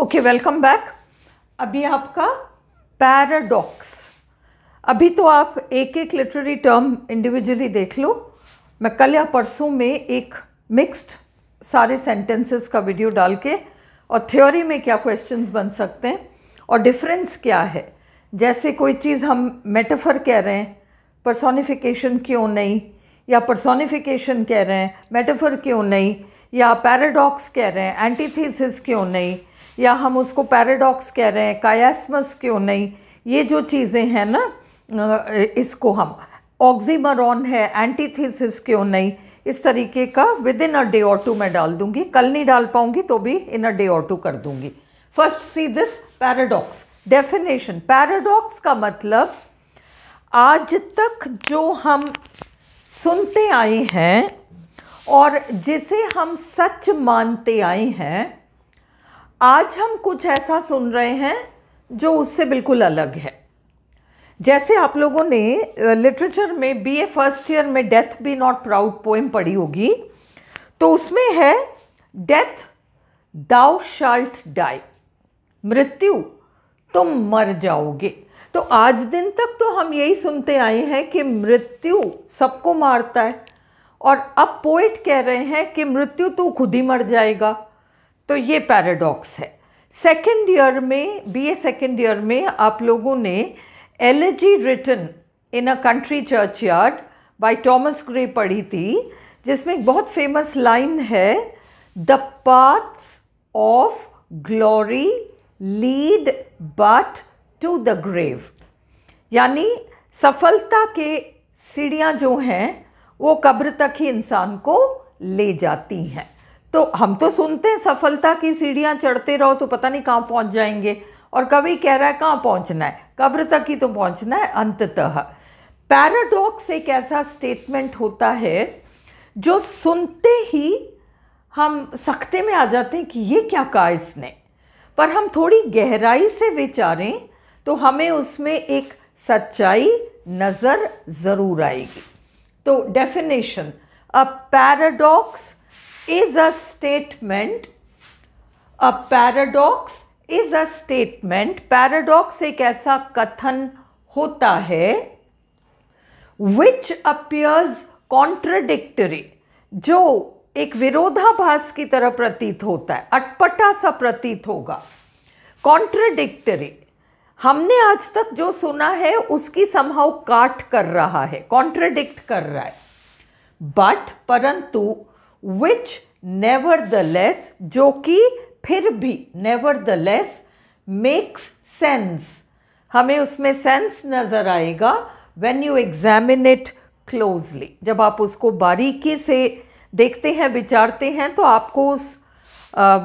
Okay welcome back अभी आपका paradox अभी तो आप एक एक लिटरेरी टर्म इंडिविजुअली देख लो मैं कल या परसों में एक मिक्स्ड सारे सेंटेंसेस का वीडियो डाल के और थ्योरी में क्या क्वेश्चंस बन सकते हैं और डिफरेंस क्या है जैसे कोई चीज़ हम मेटाफर कह रहे हैं पर्सोनिफिकेशन क्यों नहीं या पर्सोनिफिकेशन कह रहे हैं मेटाफर क्यों नहीं या पैराडॉक्स कह रहे हैं एंटीथीसिस क्यों नहीं या हम उसको पैराडॉक्स कह रहे हैं कायास्मस क्यों नहीं ये जो चीज़ें हैं ना इसको हम ऑक्जीमरॉन है एंटीथीसिस क्यों नहीं इस तरीके का within a day or two मैं डाल दूंगी कल नहीं डाल पाऊंगी तो भी इन अ डे और टू कर दूंगी first see this paradox definition paradox का मतलब आज तक जो हम सुनते आए हैं और जिसे हम सच मानते आए हैं आज हम कुछ ऐसा सुन रहे हैं जो उससे बिल्कुल अलग है जैसे आप लोगों ने लिटरेचर में बी ए फर्स्ट ईयर में death be not proud poem पढ़ी होगी तो उसमें है डेथ दाउ शाल्ट डाई मृत्यु तुम मर जाओगे तो आज दिन तक तो हम यही सुनते आए हैं कि मृत्यु सबको मारता है और अब पोइट कह रहे हैं कि मृत्यु तो खुद ही मर जाएगा तो ये पैराडॉक्स है सेकेंड ईयर में बी ए सेकेंड ईयर में आप लोगों ने elegy written in a country churchyard by Thomas Gray पढ़ी थी जिसमें एक बहुत फेमस लाइन है the paths of glory lead but to the grave यानी सफलता के सीढ़ियाँ जो हैं वो कब्र तक ही इंसान को ले जाती हैं तो हम तो सुनते हैं सफलता की सीढ़ियाँ चढ़ते रहो तो पता नहीं कहाँ पहुँच जाएंगे और कभी कह रहा है कहाँ पहुँचना है कब्र तक ही तो पहुँचना है अंततः पैराडॉक्स एक ऐसा स्टेटमेंट होता है जो सुनते ही हम सख्ते में आ जाते हैं कि ये क्या कहा इसने पर हम थोड़ी गहराई से विचारें तो हमें उसमें एक सच्चाई नज़र ज़रूर आएगी तो definition a paradox is a statement. A paradox is a statement. Paradox एक ऐसा कथन होता है which appears contradictory जो एक विरोधाभास की तरह प्रतीत होता है अटपटा सा प्रतीत होगा कॉन्ट्रडिक्टरी हमने आज तक जो सुना है उसकी समहाउ काट कर रहा है कॉन्ट्रडिक्ट कर रहा है बट परंतु विच नेवर द लेस जो कि फिर भी nevertheless makes sense हमें उसमें सेंस नज़र आएगा when you examine it closely जब आप उसको बारीकी से देखते हैं विचारते हैं तो आपको उस आ,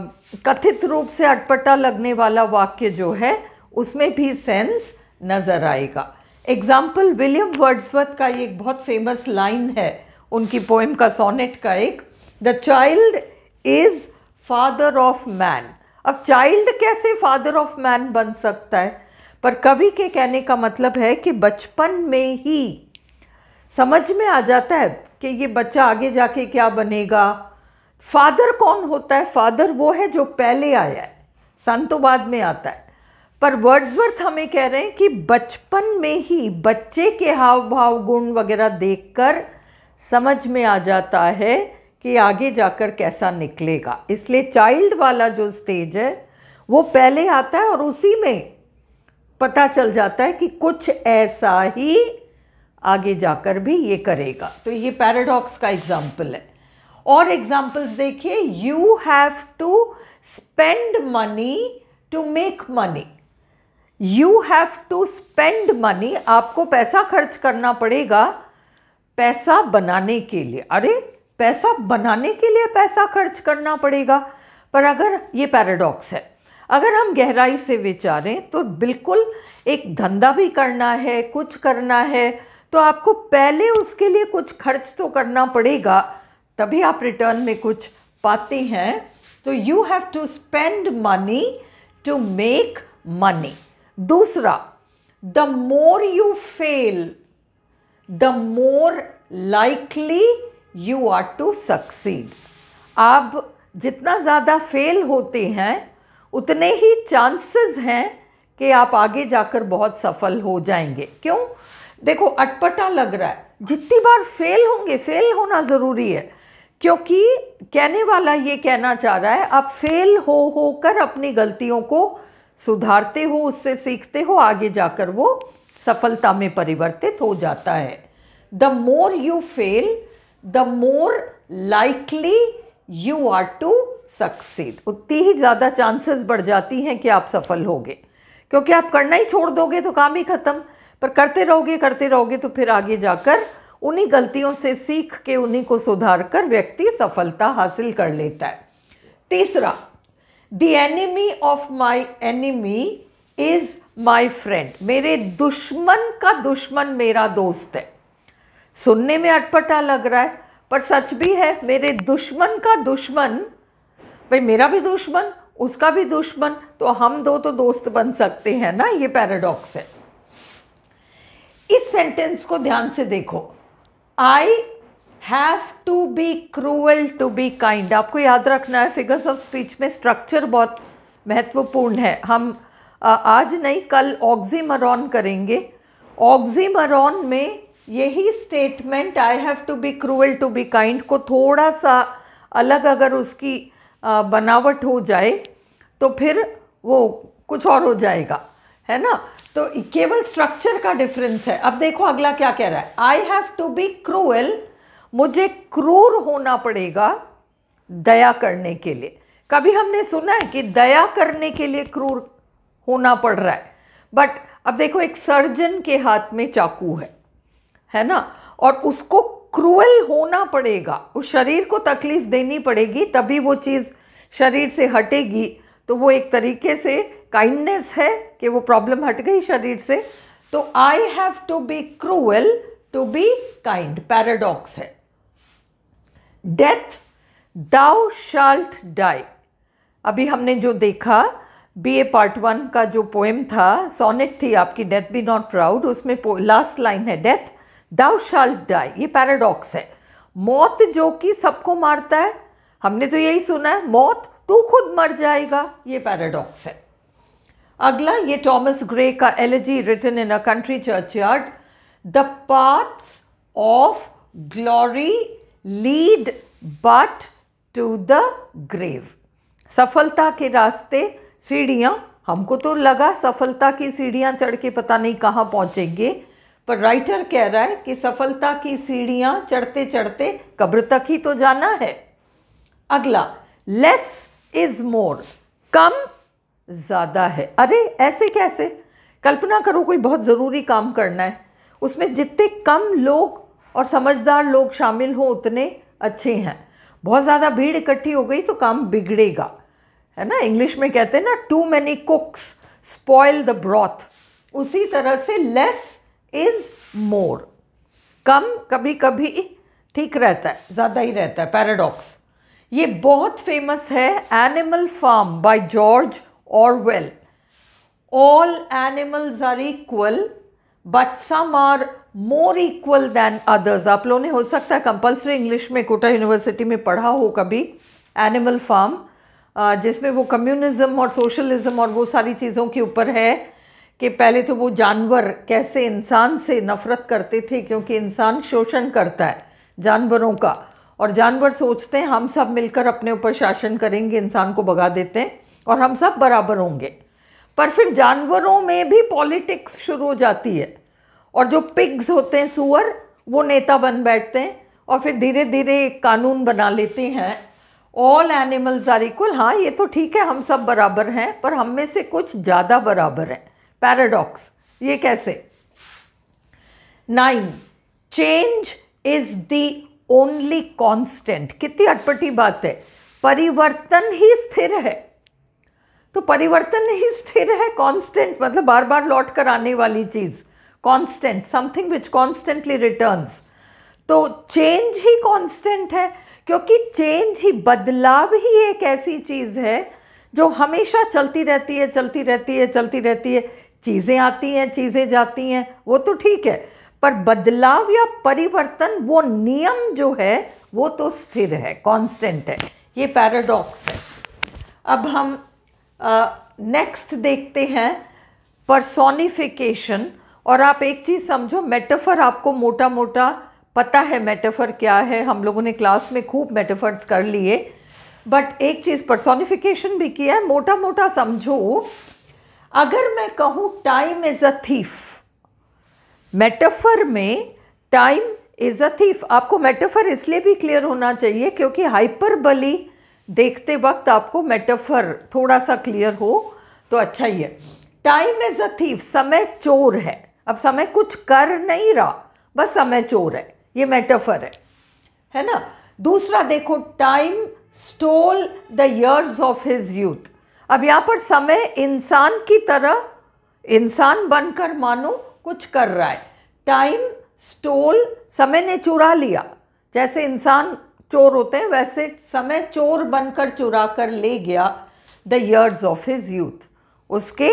कथित रूप से अटपटा लगने वाला वाक्य जो है उसमें भी सेंस नज़र आएगा एग्जाम्पल विलियम वर्ड्सवर्थ का ये एक बहुत फेमस लाइन है उनकी पोएम का सोनेट का एक the child is father of man अब चाइल्ड कैसे फादर ऑफ मैन बन सकता है पर कवि के कहने का मतलब है कि बचपन में ही समझ में आ जाता है कि ये बच्चा आगे जाके क्या बनेगा फादर कौन होता है फादर वो है जो पहले आया है सन तो बाद में आता है पर वर्ड्सवर्थ हमें कह रहे हैं कि बचपन में ही बच्चे के हाव भाव गुण वगैरह देखकर समझ में आ जाता है कि आगे जाकर कैसा निकलेगा इसलिए चाइल्ड वाला जो स्टेज है वो पहले आता है और उसी में पता चल जाता है कि कुछ ऐसा ही आगे जाकर भी ये करेगा तो ये पैराडॉक्स का एग्जाम्पल है और एग्जाम्पल्स देखिए you have to spend money to make money you have to spend money आपको पैसा खर्च करना पड़ेगा पैसा बनाने के लिए अरे पैसा बनाने के लिए पैसा खर्च करना पड़ेगा पर अगर ये पैराडॉक्स है अगर हम गहराई से विचारें तो बिल्कुल एक धंधा भी करना है कुछ करना है तो आपको पहले उसके लिए कुछ खर्च तो करना पड़ेगा तभी आप रिटर्न में कुछ पाते हैं तो you have to spend money to make money दूसरा the more you fail the more likely you are to succeed आप जितना ज़्यादा फेल होते हैं उतने ही चांसेस हैं कि आप आगे जाकर बहुत सफल हो जाएंगे क्यों देखो अटपटा लग रहा है जितनी बार फेल होंगे फेल होना ज़रूरी है क्योंकि कहने वाला ये कहना चाह रहा है आप फेल हो हो कर अपनी गलतियों को सुधारते हो उससे सीखते हो आगे जाकर वो सफलता में परिवर्तित हो जाता है the more you fail the more likely you are to succeed उतनी ही ज़्यादा चांसेस बढ़ जाती हैं कि आप सफल होगे क्योंकि आप करना ही छोड़ दोगे तो काम ही ख़त्म पर करते रहोगे करते रहोगे तो फिर आगे जाकर उन्हीं गलतियों से सीख के उन्हीं को सुधार कर व्यक्ति सफलता हासिल कर लेता है तीसरा the enemy of my enemy is my friend मेरे दुश्मन का दुश्मन मेरा दोस्त है सुनने में अटपटा लग रहा है पर सच भी है मेरे दुश्मन का दुश्मन भाई मेरा भी दुश्मन उसका भी दुश्मन तो हम दो तो दोस्त बन सकते हैं ना ये पैराडॉक्स है इस सेंटेंस को ध्यान से देखो I have to be cruel to be kind आपको याद रखना है फिगर्स ऑफ स्पीच में स्ट्रक्चर बहुत महत्वपूर्ण है हम आज नहीं कल ऑक्सीमरॉन करेंगे ऑक्सीमरॉन में यही statement I have to be cruel to be kind को थोड़ा सा अलग अगर उसकी बनावट हो जाए तो फिर वो कुछ और हो जाएगा है ना तो केवल स्ट्रक्चर का डिफरेंस है अब देखो अगला क्या कह रहा है I have to be cruel मुझे क्रूर होना पड़ेगा दया करने के लिए कभी हमने सुना है कि दया करने के लिए क्रूर होना पड़ रहा है बट अब देखो एक सर्जन के हाथ में चाकू है है ना और उसको क्रूअल होना पड़ेगा उस शरीर को तकलीफ देनी पड़ेगी तभी वो चीज़ शरीर से हटेगी तो वो एक तरीके से काइंडनेस है कि वो प्रॉब्लम हट गई शरीर से तो I have to be cruel to be kind paradox है डेथ दाउ शाल्ट डाई अभी हमने जो देखा बी ए पार्ट वन का जो पोएम था सोनेट थी आपकी डेथ बी नॉट प्राउड उसमें लास्ट लाइन है डेथ दाउ शाल डाई ये पैराडॉक्स है मौत जो कि सबको मारता है हमने तो यही सुना है मौत तू खुद मर जाएगा ये पैराडॉक्स है अगला ये टॉमस ग्रे का elegy written in a country churchyard the path of glory lead but to the grave सफलता के रास्ते सीढ़ियाँ हमको तो लगा सफलता की सीढ़ियाँ चढ़ के पता नहीं कहाँ पहुँचेंगे पर राइटर कह रहा है कि सफलता की सीढ़ियां चढ़ते चढ़ते कब्र तक ही तो जाना है अगला लेस इज मोर कम ज़्यादा है अरे ऐसे कैसे कल्पना करो कोई बहुत ज़रूरी काम करना है उसमें जितने कम लोग और समझदार लोग शामिल हों उतने अच्छे हैं बहुत ज़्यादा भीड़ इकट्ठी हो गई तो काम बिगड़ेगा है ना इंग्लिश में कहते हैं ना too many cooks spoil the broth उसी तरह से लेस इज मोर कम कभी कभी ठीक रहता है ज़्यादा ही रहता है पैराडॉक्स ये बहुत फेमस है Animal Farm by George Orwell all animals are equal but some are more equal than others आप लोगों ने हो सकता है कंपलसरी इंग्लिश में कोटा यूनिवर्सिटी में पढ़ा हो कभी एनिमल फार्म जिसमें वो कम्युनिज्म और सोशलिज्म और वो सारी चीज़ों के ऊपर है कि पहले तो वो जानवर कैसे इंसान से नफ़रत करते थे क्योंकि इंसान शोषण करता है जानवरों का और जानवर सोचते हैं हम सब मिलकर अपने ऊपर शासन करेंगे इंसान को भगा देते हैं और हम सब बराबर होंगे पर फिर जानवरों में भी पॉलिटिक्स शुरू हो जाती है और जो पिग्स होते हैं सुअर वो नेता बन बैठते हैं और फिर धीरे धीरे एक कानून बना लेते हैं ऑल एनिमल्स आर इक्वल हाँ ये तो ठीक है हम सब बराबर हैं पर हम में से कुछ ज़्यादा बराबर हैं पैराडॉक्स ये कैसे नाइन change is the only constant कितनी अटपटी बात है परिवर्तन ही स्थिर है तो परिवर्तन ही स्थिर है कॉन्स्टेंट मतलब बार बार लौट कर आने वाली चीज़ constant something which constantly returns तो चेंज ही कॉन्स्टेंट है क्योंकि चेंज ही बदलाव ही एक ऐसी चीज़ है जो हमेशा चलती रहती है चलती रहती है चलती रहती है चीज़ें आती हैं चीज़ें जाती हैं वो तो ठीक है पर बदलाव या परिवर्तन वो नियम जो है वो तो स्थिर है कांस्टेंट है ये पैराडॉक्स है अब हम नेक्स्ट देखते हैं परसोनिफिकेशन और आप एक चीज़ समझो मेटाफर आपको मोटा मोटा पता है मेटाफर क्या है हम लोगों ने क्लास में खूब मेटाफर्स कर लिए बट एक चीज़ परसोनिफिकेशन भी किया है मोटा मोटा समझो अगर मैं कहूँ time is a thief metaphor में टाइम इज़ अ थीफ आपको मेटाफर इसलिए भी क्लियर होना चाहिए क्योंकि हाइपरबली देखते वक्त आपको मेटाफर थोड़ा सा क्लियर हो तो अच्छा ही है टाइम इज़ अ थीफ समय चोर है अब समय कुछ कर नहीं रहा बस समय चोर है ये मेटाफर है है ना दूसरा देखो time stole the years of his youth अब यहाँ पर समय इंसान की तरह इंसान बनकर मानो कुछ कर रहा है टाइम स्टोल समय ने चुरा लिया जैसे इंसान चोर होते हैं वैसे समय चोर बनकर चुरा कर ले गया the years of his youth उसके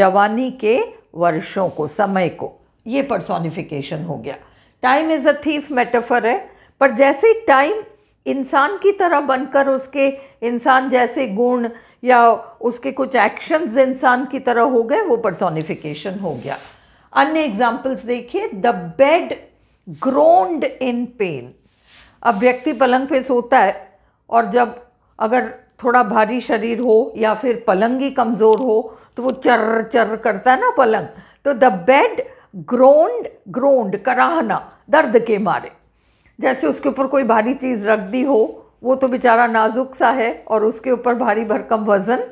जवानी के वर्षों को समय को ये परसोनिफिकेशन हो गया time is a thief metaphor है पर जैसे टाइम इंसान की तरह बनकर उसके इंसान जैसे गुण या उसके कुछ एक्शंस इंसान की तरह हो गए वो पर्सोनिफिकेशन हो गया अन्य एग्जाम्पल्स देखिए the bed groaned in pain अब व्यक्ति पलंग पे सोता है और जब अगर थोड़ा भारी शरीर हो या फिर पलंग ही कमज़ोर हो तो वो चर चर करता है ना पलंग तो द बेड ग्रोन्ड ग्रोन्ड कराहना दर्द के मारे जैसे उसके ऊपर कोई भारी चीज़ रख दी हो वो तो बेचारा नाजुक सा है और उसके ऊपर भारी भरकम वज़न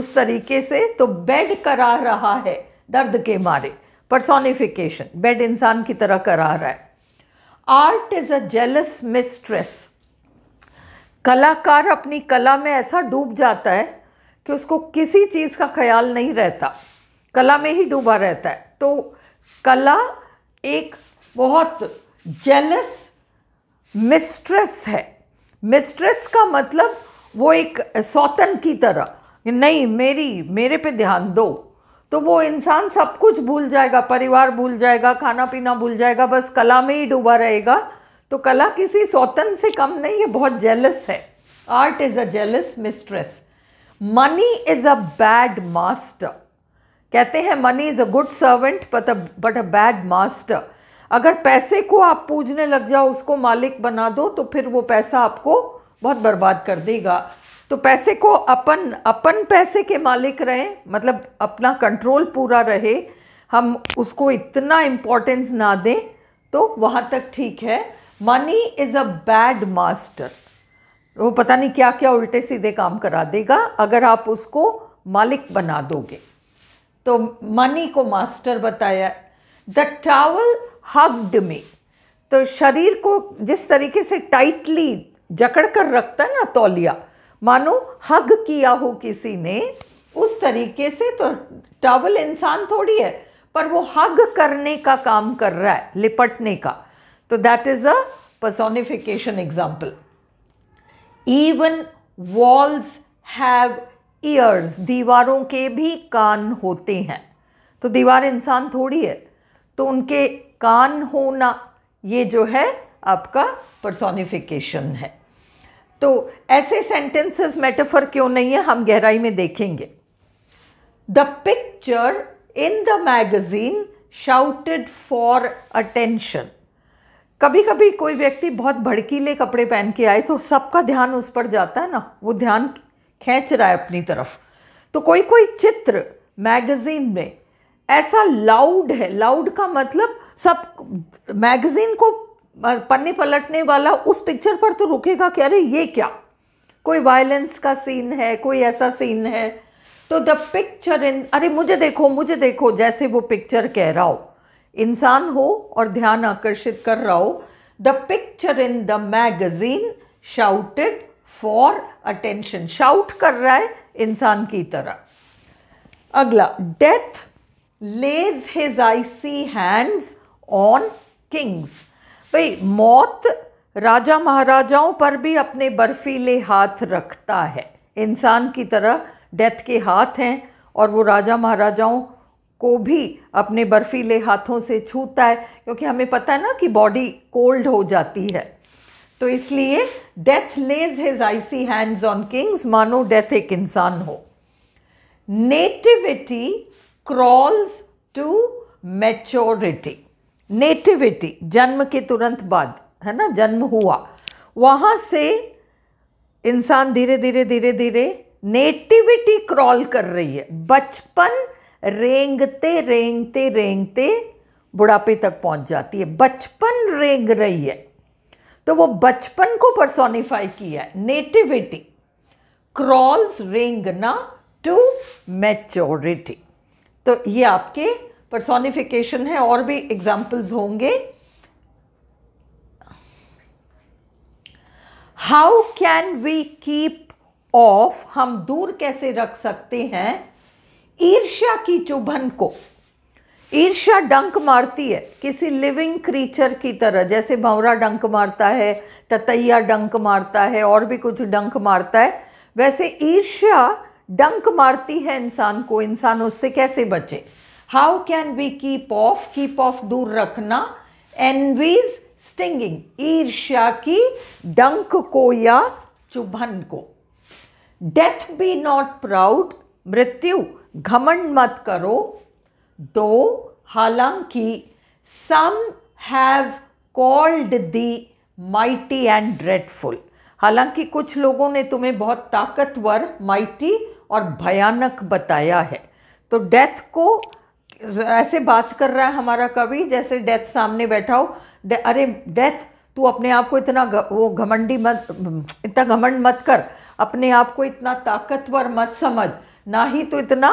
उस तरीके से तो बेड करा रहा है दर्द के मारे पर्सोनिफिकेशन बेड इंसान की तरह करा रहा है art is a jealous mistress कलाकार अपनी कला में ऐसा डूब जाता है कि उसको किसी चीज़ का ख्याल नहीं रहता कला में ही डूबा रहता है तो कला एक बहुत जेलस मिस्ट्रेस है मिस्ट्रेस का मतलब वो एक सौतन की तरह नहीं मेरी मेरे पे ध्यान दो तो वो इंसान सब कुछ भूल जाएगा परिवार भूल जाएगा खाना पीना भूल जाएगा बस कला में ही डूबा रहेगा तो कला किसी सौतन से कम नहीं है बहुत जेलस है art is a jealous mistress money is a bad master कहते हैं money is a good servant but a bad master अगर पैसे को आप पूजने लग जाओ उसको मालिक बना दो तो फिर वो पैसा आपको बहुत बर्बाद कर देगा तो पैसे को अपन अपन पैसे के मालिक रहें मतलब अपना कंट्रोल पूरा रहे हम उसको इतना इम्पोर्टेंस ना दें तो वहाँ तक ठीक है money is a bad master वो पता नहीं क्या क्या उल्टे सीधे काम करा देगा अगर आप उसको मालिक बना दोगे तो मनी को मास्टर बताया द टावल हग्ड में तो शरीर को जिस तरीके से टाइटली जकड़ कर रखता है ना तौलिया मानो हग किया हो किसी ने उस तरीके से तो टावल इंसान थोड़ी है पर वो हग करने का काम कर रहा है लिपटने का तो that is a personification example even walls have ears दीवारों के भी कान होते हैं तो दीवार इंसान थोड़ी है तो उनके कान होना ये जो है आपका परसोनिफिकेशन है तो ऐसे सेंटेंसेस मेटाफर क्यों नहीं है हम गहराई में देखेंगे the picture in the magazine shouted for attention कभी कभी कोई व्यक्ति बहुत भड़कीले कपड़े पहन के आए तो सबका ध्यान उस पर जाता है ना वो ध्यान खींच रहा है अपनी तरफ तो कोई कोई चित्र मैगजीन में ऐसा लाउड है लाउड का मतलब सब मैगजीन को पन्ने पलटने वाला उस पिक्चर पर तो रुकेगा कि अरे ये क्या कोई वायलेंस का सीन है कोई ऐसा सीन है तो द पिक्चर इन अरे मुझे देखो मुझे देखो जैसे वो पिक्चर कह रहा हो इंसान हो और ध्यान आकर्षित कर रहा हो the picture in the magazine shouted for attention shout कर रहा है इंसान की तरह अगला death lays his icy hands on kings भाई मौत राजा महाराजाओं पर भी अपने बर्फीले हाथ रखता है इंसान की तरह डेथ के हाथ हैं और वो राजा महाराजाओं को भी अपने बर्फीले हाथों से छूता है क्योंकि हमें पता है ना कि बॉडी कोल्ड हो जाती है तो इसलिए death lays his icy hands on kings मानो डेथ एक इंसान हो nativity crawls to maturity nativity जन्म के तुरंत बाद है ना जन्म हुआ वहाँ से इंसान धीरे धीरे धीरे धीरे नेटिविटी क्रॉल कर रही है बचपन रेंगते रेंगते रेंगते बुढ़ापे तक पहुंच जाती है बचपन रेंग रही है तो वो बचपन को परसोनिफाई किया है नेटिविटी क्रॉल्स रेंगना टू मैच्योरिटी तो ये आपके पर्सोनिफिकेशन है और भी एग्जाम्पल्स होंगे how can we keep off हम दूर कैसे रख सकते हैं ईर्ष्या की चुभन को ईर्ष्या डंक मारती है किसी लिविंग क्रीचर की तरह जैसे भंवरा डंक मारता है ततैया डंक मारता है और भी कुछ डंक मारता है वैसे ईर्ष्या डंक मारती है इंसान को इंसान उससे कैसे बचे how can we keep off keep off दूर रखना एनवीज स्टिंगिंग ईर्ष्या की डंक को या चुभन को डेथ बी नॉट प्राउड मृत्यु घमंड मत करो दो हालांकि some have called thee mighty and dreadful हालांकि कुछ लोगों ने तुम्हें बहुत ताकतवर माइटी और भयानक बताया है तो डेथ को ऐसे बात कर रहा है हमारा कवि जैसे डेथ सामने बैठा हो दे, अरे डेथ तू अपने आप को इतना ग, वो घमंडी मत इतना घमंड मत कर अपने आप को इतना ताकतवर मत समझ ना ही तो इतना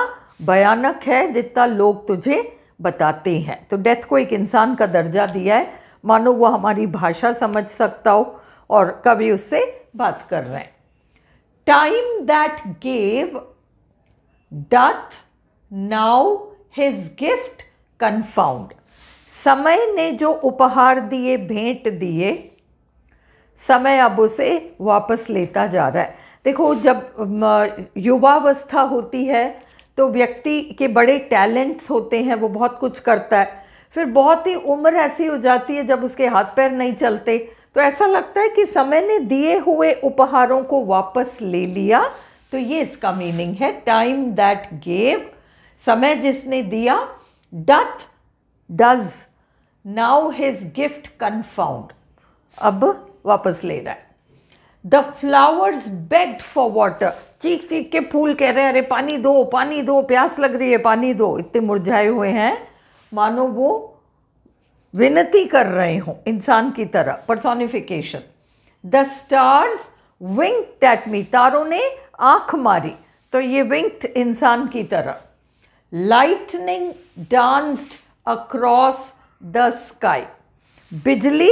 भयानक है जितना लोग तुझे बताते हैं तो डेथ को एक इंसान का दर्जा दिया है मानो वो हमारी भाषा समझ सकता हो और कवि उससे बात कर रहे हैं time that gave doth now his gift confound समय ने जो उपहार दिए भेंट दिए समय अब उसे वापस लेता जा रहा है देखो जब युवावस्था होती है तो व्यक्ति के बड़े टैलेंट्स होते हैं वो बहुत कुछ करता है फिर बहुत ही उम्र ऐसी हो जाती है जब उसके हाथ पैर नहीं चलते तो ऐसा लगता है कि समय ने दिए हुए उपहारों को वापस ले लिया तो ये इसका मीनिंग है टाइम दैट गेव समय जिसने दिया doth does now his gift confound अब वापस ले रहा है the flowers begged for water चीख चीख के फूल कह रहे हैं अरे पानी दो पानी दो प्यास लग रही है पानी दो इतने मुरझाए हुए हैं मानो वो विनती कर रहे हों इंसान की तरह personification the stars wink that me तारों ने आँख मारी तो ये विंक्ड इंसान की तरह lightning danced across the sky बिजली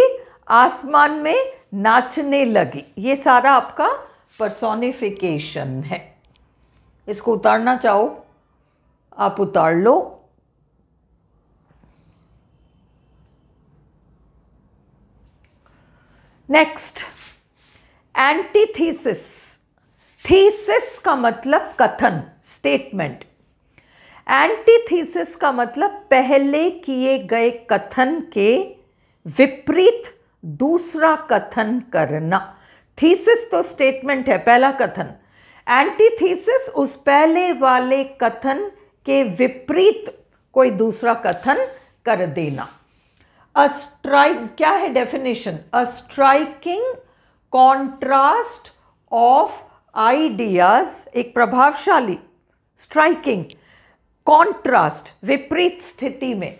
आसमान में नाचने लगी ये सारा आपका पर्सोनिफिकेशन है इसको उतारना चाहो आप उतार लो नेक्स्ट एंटीथीसिस थीसिस का मतलब कथन स्टेटमेंट एंटीथीसिस का मतलब पहले किए गए कथन के विपरीत दूसरा कथन करना थीसिस तो स्टेटमेंट है पहला कथन एंटीथीसिस उस पहले वाले कथन के विपरीत कोई दूसरा कथन कर देना अ स्ट्राइक क्या है definition a striking contrast of ideas एक प्रभावशाली स्ट्राइकिंग कॉन्ट्रास्ट विपरीत स्थिति में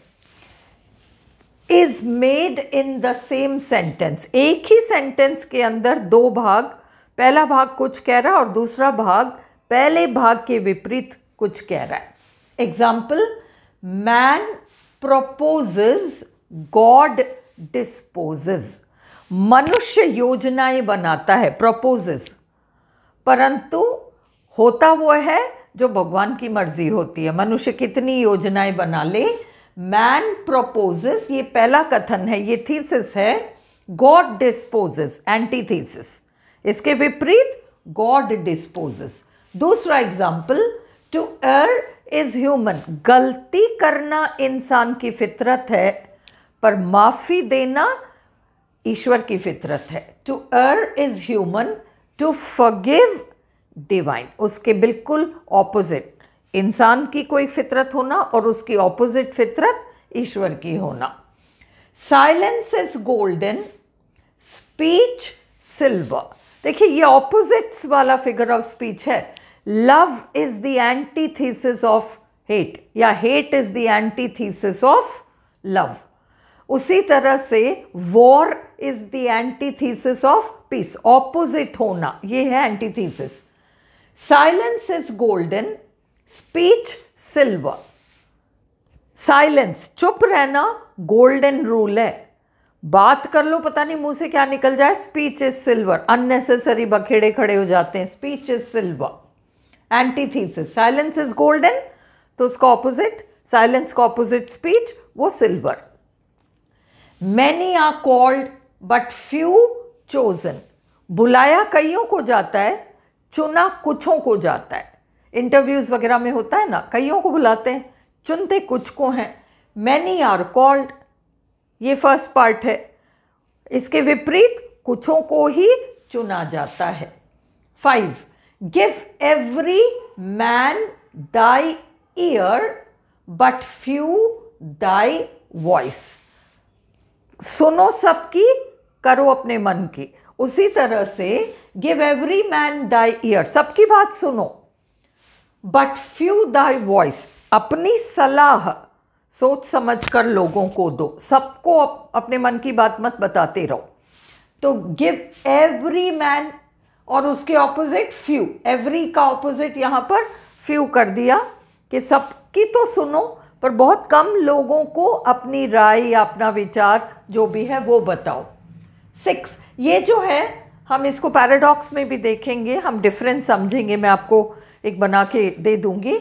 is made in the same sentence एक ही सेंटेंस के अंदर दो भाग पहला भाग कुछ कह रहा है और दूसरा भाग पहले भाग के विपरीत कुछ कह रहा है example man proposes God disposes मनुष्य योजनाएं बनाता है प्रपोजेस परंतु होता वो है जो भगवान की मर्जी होती है मनुष्य कितनी योजनाएं बना ले मैन प्रपोजेस ये पहला कथन है ये थीसिस है गॉड डिस्पोजेस एंटी थीसिस इसके विपरीत गॉड डिस्पोजेस दूसरा example to err is human गलती करना इंसान की फितरत है पर माफ़ी देना ईश्वर की फितरत है to err is human to forgive divine उसके बिल्कुल ऑपोजिट इंसान की कोई फितरत होना और उसकी ऑपोजिट फितरत ईश्वर की होना silence is golden speech silver देखिए ये ऑपोजिट्स वाला फिगर ऑफ स्पीच है love is the antithesis of hate या hate is the antithesis of love उसी तरह से war is the antithesis of peace opposite होना ये है antithesis silence is golden speech silver silence चुप रहना गोल्डन रूल है बात कर लो पता नहीं मुंह से क्या निकल जाए स्पीच इज सिल्वर अननेसेसरी बखेड़े खड़े हो जाते हैं speech is silver antithesis silence is golden तो उसका ऑपोजिट साइलेंस का ऑपोजिट स्पीच वो silver many are called but few chosen बुलाया कईयों को जाता है चुना कुछों को जाता है इंटरव्यूज़ वगैरह में होता है ना कईयों को बुलाते हैं चुनते कुछ को हैं मैनी आर कॉल्ड ये फर्स्ट पार्ट है इसके विपरीत कुछों को ही चुना जाता है five give every man thy ear but few thy voice सुनो सबकी करो अपने मन की उसी तरह से give every man thy ear सबकी बात सुनो बट फ्यू दाई वॉइस अपनी सलाह सोच समझ कर लोगों को दो सबको अप, अपने मन की बात मत बताते रहो तो गिव एवरी मैन और उसके ऑपोजिट फ्यू एवरी का ऑपोजिट यहाँ पर फ्यू कर दिया कि सबकी तो सुनो पर बहुत कम लोगों को अपनी राय या अपना विचार जो भी है वो बताओ सिक्स ये जो है हम इसको पैराडॉक्स में भी देखेंगे हम डिफरेंस समझेंगे मैं आपको एक बना के दे दूंगी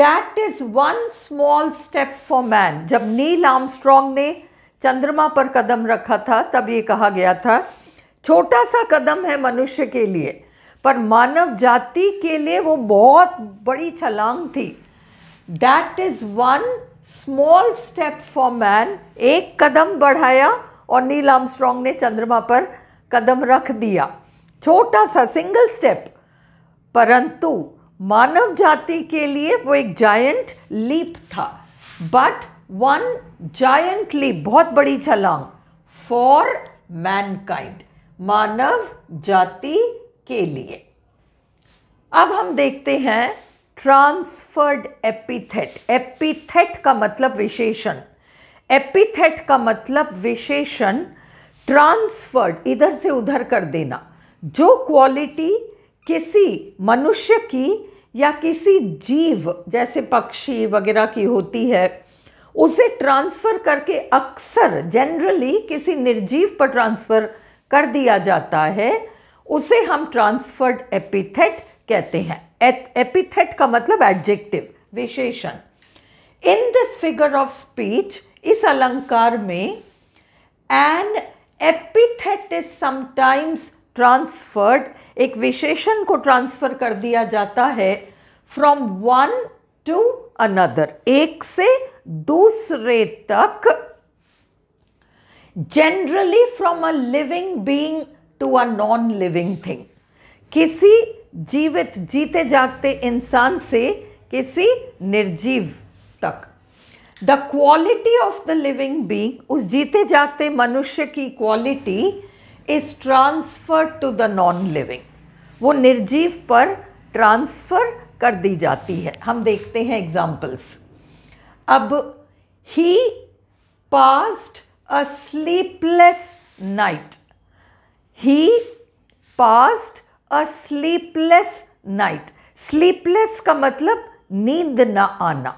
that is one small step for man जब नील आर्मस्ट्रॉन्ग ने चंद्रमा पर कदम रखा था तब ये कहा गया था छोटा सा कदम है मनुष्य के लिए पर मानव जाति के लिए वो बहुत बड़ी छलांग थी that is one small step for man एक कदम बढ़ाया और नील स्ट्रॉन्ग ने चंद्रमा पर कदम रख दिया छोटा सा सिंगल स्टेप परंतु मानव जाति के लिए वो एक जायंट लीप था बट वन जायंट लीप बहुत बड़ी छलांग फॉर मैनकाइंड मानव जाति के लिए अब हम देखते हैं ट्रांसफर्ड एपिथेट एपिथेट का मतलब विशेषण एपिथेट का मतलब विशेषण ट्रांसफर्ड इधर से उधर कर देना जो क्वालिटी किसी मनुष्य की या किसी जीव जैसे पक्षी वगैरह की होती है उसे ट्रांसफ़र करके अक्सर जनरली किसी निर्जीव पर ट्रांसफ़र कर दिया जाता है उसे हम ट्रांसफर्ड एपिथेट कहते हैं एपिथेट का मतलब एडजेक्टिव विशेषण in this figure of speech इस अलंकार में an epithet is sometimes transferred एक विशेषण को ट्रांसफर कर दिया जाता है फ्रॉम वन टू अनदर एक से दूसरे तक generally from a living being to a non living thing किसी जीवित जीते जागते इंसान से किसी निर्जीव तक the quality of the living being उस जीते जागते मनुष्य की quality is transfer to the non living वो निर्जीव पर ट्रांसफ़र कर दी जाती है हम देखते हैं एग्जाम्पल्स अब he passed a sleepless night he passed a sleepless night sleepless का मतलब नींद ना आना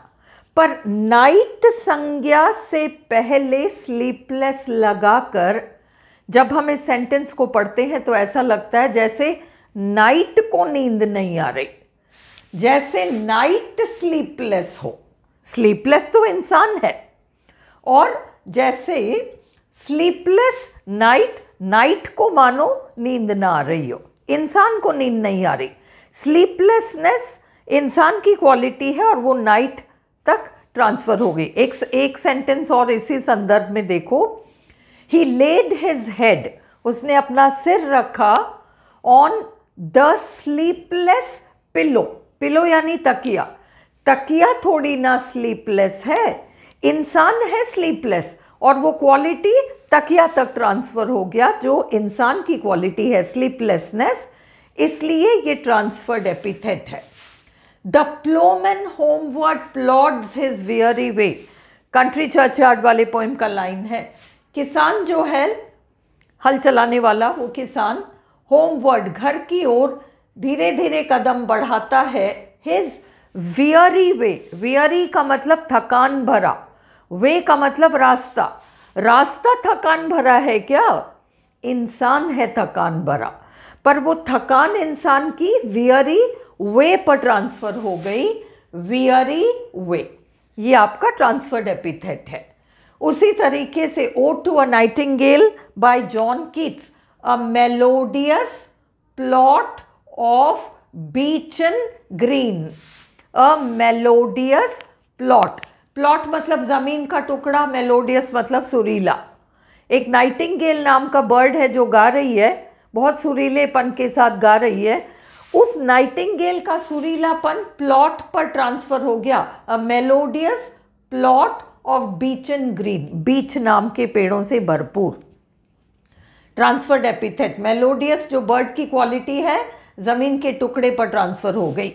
पर नाइट संज्ञा से पहले स्लीपलेस लगाकर जब हम इस सेंटेंस को पढ़ते हैं तो ऐसा लगता है जैसे नाइट को नींद नहीं आ रही जैसे नाइट स्लीपलेस हो स्लीपलेस तो इंसान है और जैसे स्लीपलेस नाइट नाइट को मानो नींद ना आ रही हो इंसान को नींद नहीं आ रही स्लीपलेसनेस इंसान की क्वालिटी है और वो नाइट तक ट्रांसफ़र हो गई एक एक सेंटेंस और इसी संदर्भ में देखो ही लेड हिज हेड उसने अपना सिर रखा on the sleepless pillow pillow यानी तकिया तकिया थोड़ी ना स्लीपलेस है इंसान है स्लीपलेस और वो क्वालिटी तकिया तक ट्रांसफ़र हो गया जो इंसान की क्वालिटी है स्लीपलेसनेस इसलिए ये ट्रांसफर्ड एपिथेट है the ploughman homeward plods his weary way country churchyard poem का लाइन है किसान जो है हल चलाने वाला वो किसान होमवर्ड घर की ओर धीरे धीरे कदम बढ़ाता है हिज वियरी वे वियरी का मतलब थकान भरा वे का मतलब रास्ता रास्ता थकान भरा है क्या इंसान है थकान भरा पर वो थकान इंसान की वियरी वे पर ट्रांसफ़र हो गई वियरी वे ये आपका ट्रांसफर्ड एपिथेट है उसी तरीके से ode to a nightingale by John Keats a melodious plot of beechen green a melodious plot plot मतलब ज़मीन का टुकड़ा मेलोडियस मतलब सुरीला एक नाइटिंगेल नाम का बर्ड है जो गा रही है बहुत सुरीलेपन के साथ गा रही है उस नाइटिंगेल का सुरीलापन प्लॉट पर ट्रांसफ़र हो गया a melodious plot of beech and green beech नाम के पेड़ों से भरपूर ट्रांसफर्ड एपिथेट मेलोडियस जो बर्ड की क्वालिटी है ज़मीन के टुकड़े पर ट्रांसफ़र हो गई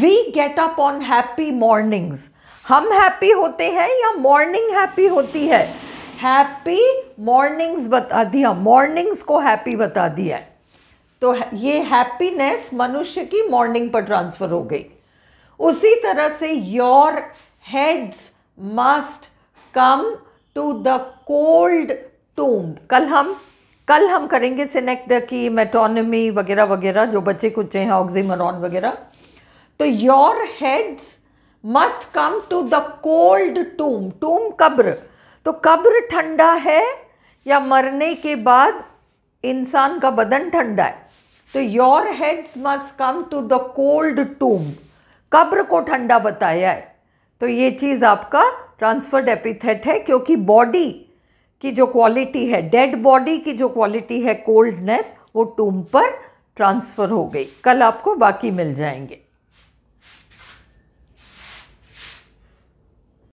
we get up on happy mornings हम हैप्पी होते हैं या मॉर्निंग हैप्पी होती है हैप्पी मॉर्निंग्स बता दिया मॉर्निंग्स को हैप्पी बता दिया तो ये हैप्पीनेस मनुष्य की मॉर्निंग पर ट्रांसफ़र हो गई उसी तरह से your heads must come to the cold tomb कल हम कल हम करेंगे सिनेक्ट की मेटोनमी वगैरह वगैरह जो बचे कुछ हैं ऑक्सीमरॉन वगैरह तो your heads must come to the cold tomb tomb कब्र तो कब्र ठंडा है या मरने के बाद इंसान का बदन ठंडा है तो your heads must come to the cold tomb कब्र को ठंडा बताया है तो ये चीज़ आपका ट्रांसफर्ड एपिथेट है क्योंकि बॉडी की जो क्वालिटी है डेड बॉडी की जो क्वालिटी है कोल्डनेस वो टूम पर ट्रांसफ़र हो गई कल आपको बाकी मिल जाएंगे